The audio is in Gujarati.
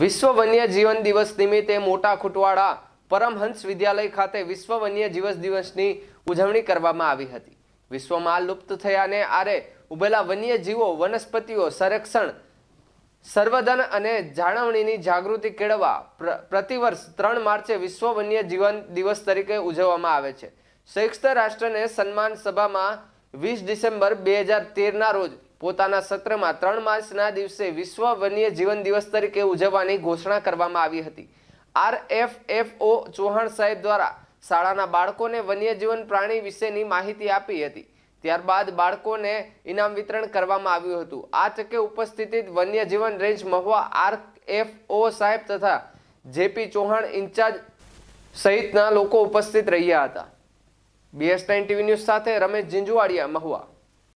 વિશ્વ વન્ય જીવન દિવસ નિમિત્તે મોટા ખુટવાડા પરમહંસ વિદ્યાલય ખાતે વિશ્વ વન્ય જીવન દિવસની ઉજવણી કરવામાં આવી હતી વિશ્વમાં લુપ્ત થયાને આરે ઉભેલા વન્યજીવો વનસ્પતિઓ સંરક્ષણ સર્વધન અને જાળવણીની જાગૃતિ કેળવવા પ્રતિવર્ષ ત્રણ માર્ચે વિશ્વ વન્ય જીવન દિવસ તરીકે ઉજવવામાં આવે છે સંયુક્ત રાષ્ટ્રને સન્માન સભામાં વીસ ડિસેમ્બર બે હજાર તેરના રોજ પોતાના સત્રમાં ત્રણ માર્ચના દિવસે વિશ્વ વન્ય જીવન દિવસ તરીકે ઉજવવાની ઘોષણા કરવામાં આવી હતી R F F O Chauhan સાહેબ દ્વારા શાળાના બાળકોને વન્યજીવન પ્રાણી વિશેની માહિતી આપી હતી ત્યારબાદ બાળકોને ઇનામ વિતરણ કરવામાં આવ્યું હતું આ તકે ઉપસ્થિત વન્યજીવન range Mahuva R F O સાહેબ તથા જેપી ચૌહાણ ઇન્ચાર્જ સહિતના લોકો ઉપસ્થિત રહ્યા હતા બીએસ નાઇન ટીવી ન્યૂઝ સાથે રમેશ જિંજુવાડિયા મહુવા